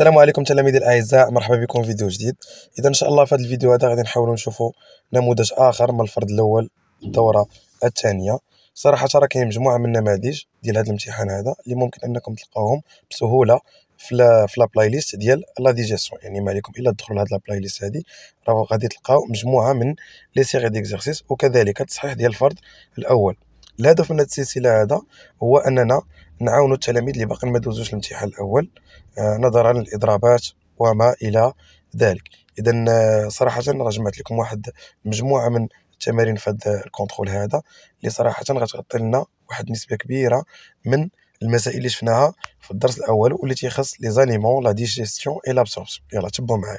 السلام عليكم تلاميذي الاعزاء مرحبا بكم في فيديو جديد اذا ان شاء الله في هذا الفيديو هذا غادي نحاولوا نشوفوا نموذج اخر من الفرد الاول الدوره الثانيه صراحه راه كاين مجموعه من النماذج ديال هذا الامتحان هذا اللي ممكن انكم تلقاوهم بسهوله في في البلاي ليست ديال لا ديجيسيون يعني ما عليكم الا تدخلوا لهاد البلاي ليست هذه راه غادي تلقاو مجموعه من لي سيغ ديكزارسيس وكذلك التصحيح ديال الفرد الاول الهدف من هذه السلسله هذا هو اننا نعاونوا التلاميذ اللي باقي ما دوزوش الامتحان الاول آه، نظرا للاضرابات وما الى ذلك اذا آه، صراحه راه جمعت لكم واحد مجموعه من التمارين في هذا الكونترول هذا اللي صراحه غتغطي لنا واحد النسبه كبيره من المسائل اللي شفناها في الدرس الاول واللي تيخص لي زاليمون لا ديجيستيون اي لابسوربسيون يلا تبعوا معايا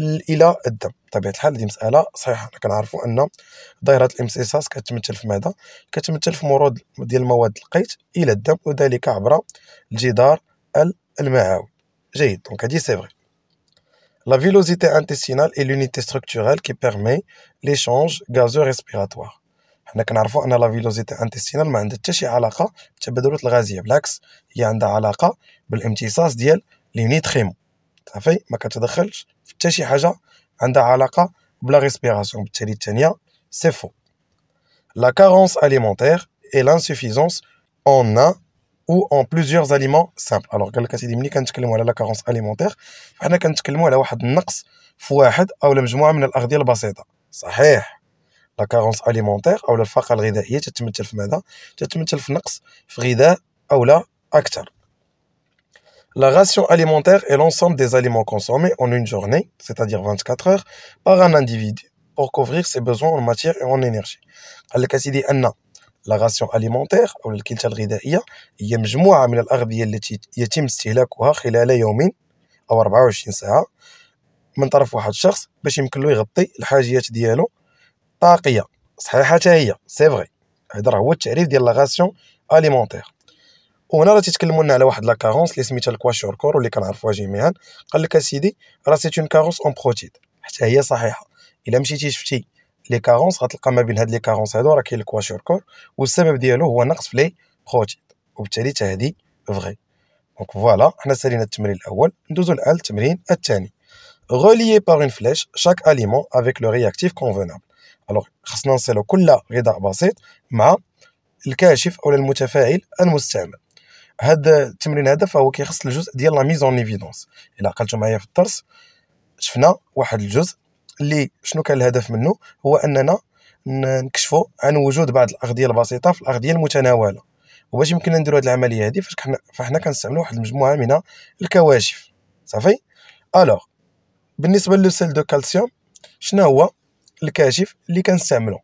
الى الدم بطبيعه الحال هذه مساله صحيحه حنا كنعرفوا ان دائره الامتصاص كتمثل في ماذا كتمثل في مرور ديال المواد القيت الى الدم وذلك عبر الجدار المعوي جيد دونك هذه سي فري لا فيلوزيتي انتستينال اي لونيتي structurelle كي بيرمي l'échange غازو ريسبيراتوار حنا كنعرفوا ان لا فيلوزيتي انتستينال ما عندها حتى شي علاقه بالتبادلات الغازيه بالعكس هي عندها علاقه بالامتصاص ديال لي نيتريمون صافي ما كتدخلش حتى شي حاجه عندها علاقه بلا ريسبيراسيون بالتالي الثانيه سي فو لا كارونس اليمونتير اي لانسوفيزونس اون ان او اون بليزيورز اليمون سامبل الوغ قال لك اسيدي ملي كنتكلموا على لا كارونس اليمونتير فحنا كنتكلموا على واحد النقص في واحد او مجموعه من الاغذيه البسيطه صحيح لا كارونس اليمونتير او الفاقه الغذائيه تتمثل في ماذا تتمثل في نقص في غذاء او لا اكثر La ration alimentaire est l'ensemble des aliments consommés en une journée, c'est-à-dire 24 heures, par un individu pour couvrir ses besoins en matière et en énergie. Al-Kassidi Anna. La ration alimentaire, ou le kilta al-ridaïa, yem jmoua min al-arbiye l'etit yetim stihlakouha khilala yomin, aw 24 sa'a, من طرف واحد الشخص باش يمكن له يغطي الحاجيات ديالو طاقيه صحيحه حتى هي سي فري هذا هو التعريف la ration alimentaire. وهنا راه تيتكلموا لنا على واحد لاكارونس اللي سميتها الكواشور كور واللي كنعرفوها جميعا قال لك اسيدي راه سيت اون كارونس اون بروتيد حتى هي صحيحه الا مشيتي شفتي لي كارونس غتلقى ما بين هاد لي كارونس هادو راه كاين الكواشور كور والسبب ديالو هو نقص في لي بروتيد وبالتالي حتى هادي فغي دونك فوالا حنا سالينا التمرين الاول ندوزو الان للتمرين الثاني غوليي باغ اون فليش شاك اليمون افيك لو رياكتيف كونفينابل الوغ خصنا نصلو كل غذاء بسيط مع الكاشف او المتفاعل المستعمل. هذا التمرين هذا فهو كيخص الجزء ديال لا ميز اون ايفيدونس الا عقلتوا معايا في الدرس شفنا واحد الجزء اللي شنو كان الهدف منه هو اننا نكشفوا عن وجود بعض الاغذيه البسيطه في الاغذيه المتناوله وباش يمكننا نديروا هذه العمليه هذه حنا فاحنا كنستعملوا واحد المجموعه من الكواشف صافي الوغ بالنسبه للسيل دو كالسيوم شنو هو الكاشف اللي كنستعملو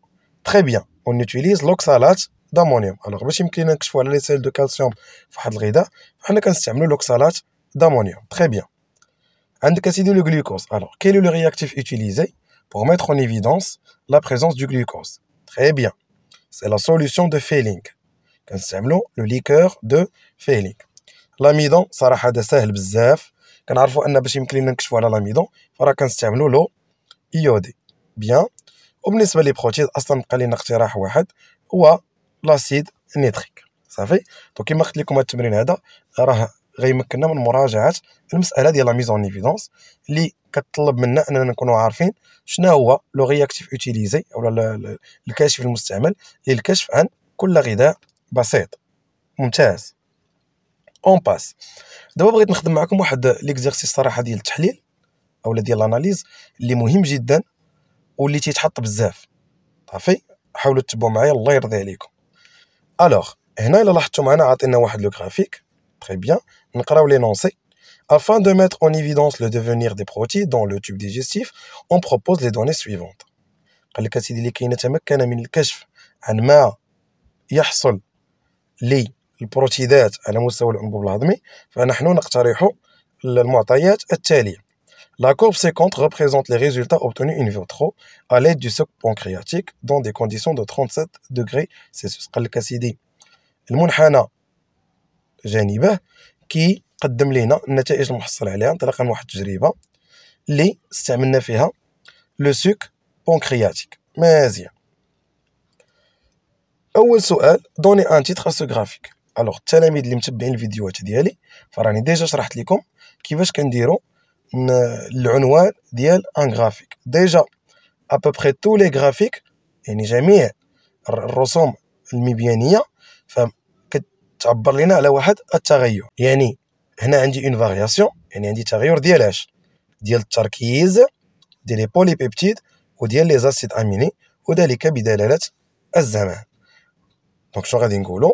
تري بيان اون يوتيليز لوكسالات d'ammonium. Alors, le chim qui n'a pas le sal de calcium fait adrida, il fait un stimule, l'oxalage d'ammonium. Très bien. Un de ces idées, le glucose. Alors, quel est le réactif utilisé pour mettre en évidence la présence du glucose Très bien. C'est la solution de phalink. Qu'est-ce que c'est le liqueur de phalink L'amidon, ça va être un peu plus difficile. Qu'est-ce que c'est un peu plus difficile que le chim qui n'a pas le sal de calcium fait un stimule, l'oxalage d'ammonium. Très لاسيد نيتريك صافي دونك كما قلت لكم هذا التمرين هذا راه غيمكننا من مراجعه المساله ديال لا ميزون ايفيدونس اللي كتطلب منا اننا نكونوا عارفين شنو هو لو رياكتيف اوتيليزي اولا الكاشف المستعمل للكشف عن كل غذاء بسيط ممتاز اون باس دابا بغيت نخدم معكم واحد ليكزيرسيس صراحه ديال التحليل اولا ديال الاناليز اللي مهم جدا واللي تيتحط بزاف صافي حاولوا تتبعوا معايا الله يرضي عليكم الوغ هنا الا لاحظتوا معنا عطينا واحد لو غرافيك تري بيان نقراو لي نونسي Afin de mettre en évidence le devenir des protéines dans le tube digestif, on propose les données suivantes. قال لك سيدي لكي نتمكن من الكشف عن ما يحصل للبروتيدات على مستوى الانبوب الهضمي فنحن نقترح المعطيات التاليه La courbe séquente représente les résultats obtenus in vitro à l'aide du socle pancréatique dans des conditions de 37 degrés Celsius. المنحنى جانبه qui قدم لينا النتائج المحصل عليها انطلاقا من واحد التجربة اللي استعملنا فيها لو سوك بونكرياتيك مزيان اول سؤال دوني ان تيتر اسوغرافيك الوغ التلاميذ اللي متبعين الفيديوهات ديالي فراني ديجا شرحت لكم كيفاش كنديروا العنوان ديال ان غرافيك ديجا ابوبخي تو لي غرافيك يعني جميع الرسوم المبيانيه كتعبر لنا على واحد التغير يعني هنا عندي اون فارياسيون يعني عندي تغير ديال اش ديال التركيز ديال لي بولي بيبتيد وديال لي زاسيد اميني وذلك بدلاله الزمان دونك شنو غادي نقولوا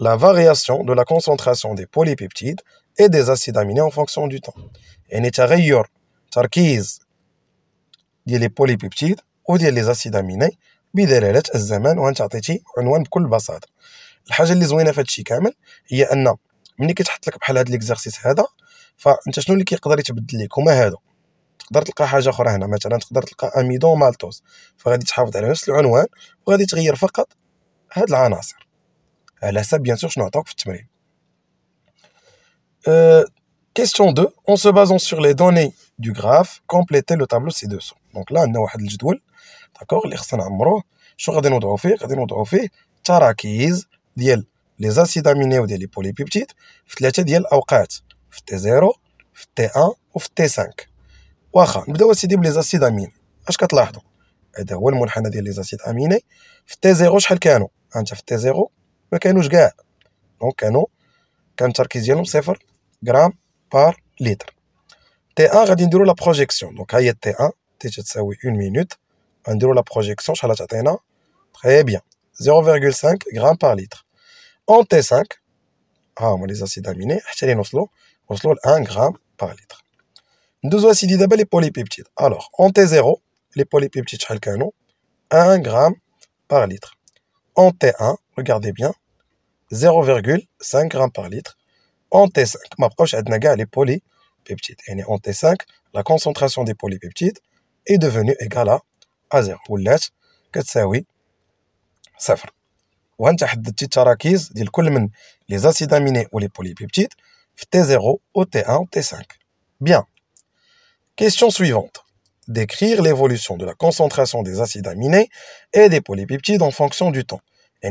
لا فارياسيون دو لا كونسونطراسيون دي بيبتيد et des acides aminés en fonction du temps يعني تغير تركيز ديال لي polypeptides ou لي زاسيد اميني بدلالة الزمان تعطيتي عنوان بكل بساطة الحاجة اللي زوينة في هادشي كامل هي أن ملي كيتحط لك بحال هاد ليكزارسيس هذا فانت شنو اللي كيقدر يتبدل لك هما هادو تقدر تلقى حاجه اخرى هنا مثلا تقدر تلقى اميدون مالتوز فغادي تحافظ على نفس العنوان وغادي تغير فقط هاد العناصر على حسب بيان سور شنو عطاوك في التمرين question 2. En se basant sur les données du graphe, complétez le tableau ci-dessous. Donc là, on a واحد الجدول داكور اللي خصنا نعمروه شنو غادي نوضعوا فيه غادي نوضعوا فيه تراكيز ديال لي زاسيد ديال لي بوليبيبتيد في ديال في تي 0 في تي 1 وفي تي 5 واخا نبداو بلي زاسيد اش كتلاحظوا هذا هو المنحنى ديال لي في تي 0 شحال كانوا في Kantharkisien, 1 gramme par litre. T1, regardez la projection. Donc, il y a T1, T1, c'est une minute. Regardez la projection, Très bien. 0,5 gramme par litre. En T5, ah, on a les acides aminés, 1 gramme par litre. Nous avons acidisé les polypeptides. Alors, en T0, les polypeptides 1 gramme par litre. En T1, regardez bien. 0,5 g par litre. En T5, ma proche Adnaga, les polypeptides. en T5, la concentration des polypeptides est devenue égale à, à 0. Ou l'âge, que c'est وانت On التراكيز ديال كل من les acides aminés ou les polypeptides, t 0 ou t 1 t 5 Bien. Question suivante. Décrire l'évolution de la concentration des acides aminés et des polypeptides en fonction du temps. et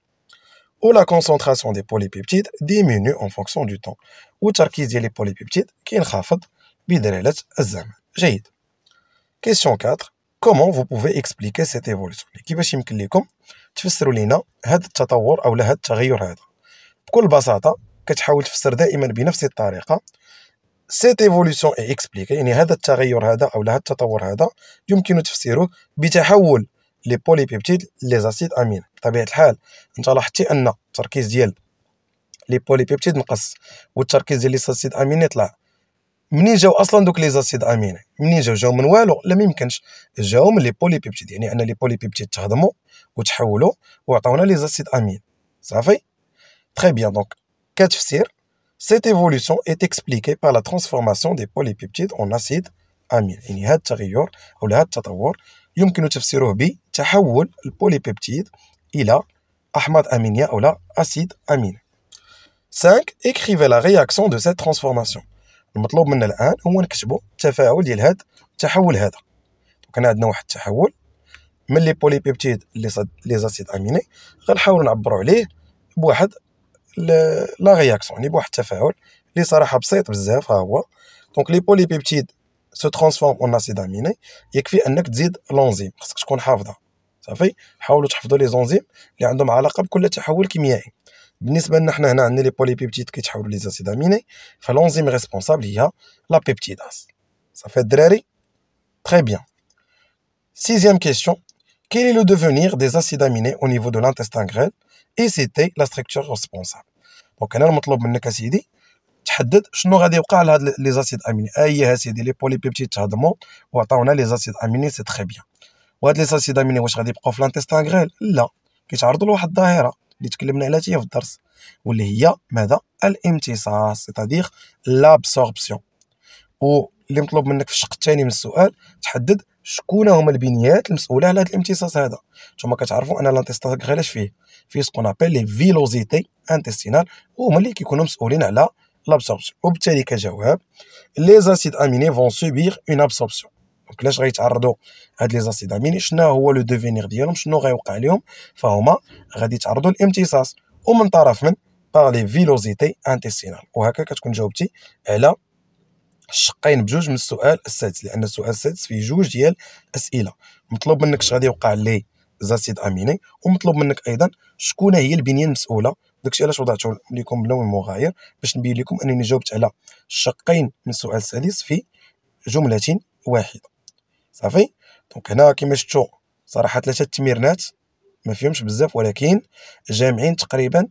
ou la concentration des polypeptides diminue en fonction du temps تركيز ديال لي polypeptides كينخفض بدلالة الزمن جيد question 4 كومون فو بوفي اكسبليكي سيت ايفولوسيون كيفاش يمكن لكم تفسروا لينا هذا التطور او هذا التغير هذا بكل بساطه كتحاول تفسر دائما بنفس الطريقه سيت ايفولوسيون اي اكسبليكي يعني هذا التغير هذا او هذا التطور هذا يمكن تفسيره بتحول لي بوليبيبتيد لي زاسيد امين بطبيعه الحال انت لاحظتي ان التركيز ديال لي بوليبيبتيد نقص والتركيز ديال لي زاسيد امين يطلع منين جاو اصلا دوك لي زاسيد امين منين جاو جاو من والو لا ميمكنش جاو من لي بوليبيبتيد يعني ان لي بوليبيبتيد تهضموا وتحولوا وعطاونا لي زاسيد امين صافي تري بيان دونك كتفسير Cette évolution est expliquée par la transformation des polypeptides en acides amines. يعني un التغير ou un التطور يمكن تفسيره بتحول البوليبيبتيد إلى أحماض أمينية أو لا أسيد أمين 5 اكريفي لا رياكسيون دو سيت ترانسفورماسيون المطلوب منا الآن هو نكتبو التفاعل ديال هاد التحول هذا هنا عندنا واحد التحول من لي بوليبيبتيد لي لي زاسيد اميني غنحاولوا نعبروا عليه بواحد لا رياكسيون يعني بواحد التفاعل اللي صراحه بسيط بزاف ها هو دونك لي بوليبيبتيد Se transforme en acide aminé il suffit fait acte d'idée l'enzyme. Parce que je connais ça. Ça fait, on a fait les enzymes et on a fait les enzymes qui sont en train de faire les enzymes. Si on les polypeptides qui sont les acides aminés, l'enzyme responsable est la peptidase. Ça fait dréri Très bien. Sixième question quel est le devenir des acides aminés au niveau de l'intestin grêle et c'était la structure responsable Donc, on a le devenir de l'intestin grêle تحدد شنو غادي يوقع لهاد لي زاسيد اميني اي اييه سيدي لي بولي بوليبيبتيد تهضموا وعطاونا لي زاسيد اميني سي تري بيان وهاد لي زاسيد اميني واش غادي يبقاو في لانتيستان غريل لا كيتعرضوا لواحد الظاهره اللي تكلمنا عليها في الدرس واللي هي ماذا الامتصاص تادير لابسوربسيون و اللي مطلوب منك في الشق الثاني من السؤال تحدد شكون هما البنيات المسؤوله على هذا الامتصاص هذا نتوما كتعرفوا ان لانتيستان غريل اش فيه فيه سكون ابل لي فيلوزيتي انتستينال وهما اللي كيكونوا مسؤولين على l'absorption. وبالتالي كجواب لي زاسيد اميني فون سوبيغ اون ابسوربسيون دونك علاش غيتعرضوا هاد لي زاسيد اميني شنو هو لو ديفينير ديالهم شنو غيوقع لهم فهما غادي يتعرضوا للامتصاص ومن طرف من باغ لي فيلوزيتي انتيسينال وهكا كتكون جاوبتي على الشقين بجوج من السؤال السادس لان السؤال السادس فيه جوج ديال الاسئله مطلوب منك اش غادي يوقع لي زاسيد اميني ومطلوب منك ايضا شكون هي البنيه المسؤوله داكشي علاش وضعته لكم بلون مغاير باش نبين لكم انني جاوبت على شقين من السؤال السادس في جمله واحده صافي دونك هنا كما شفتوا صراحه ثلاثه التمرينات ما فيهمش بزاف ولكن جامعين تقريبا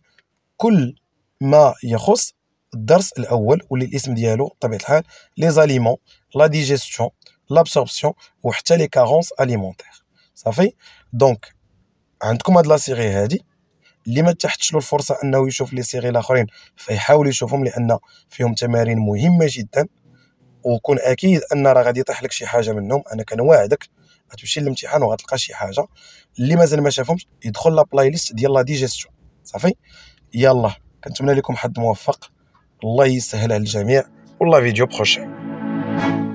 كل ما يخص الدرس الاول واللي الاسم ديالو بطبيعه الحال لي زاليمون لا ديجيستيون لابسوربسيون وحتى لي كارونس اليمونتير صافي دونك عندكم هاد لا سيري هادي اللي ما تحتش له الفرصه انه يشوف لي سيغي الاخرين فيحاول يشوفهم لان فيهم تمارين مهمه جدا وكون اكيد ان راه غادي يطيح لك شي حاجه منهم انا كنواعدك غتمشي للامتحان وغتلقى شي حاجه اللي مازال ما شافهمش يدخل لابلاي ليست ديال لا ديجيستيون صافي يلا كنتمنى لكم حد موفق الله يسهل على الجميع والله فيديو you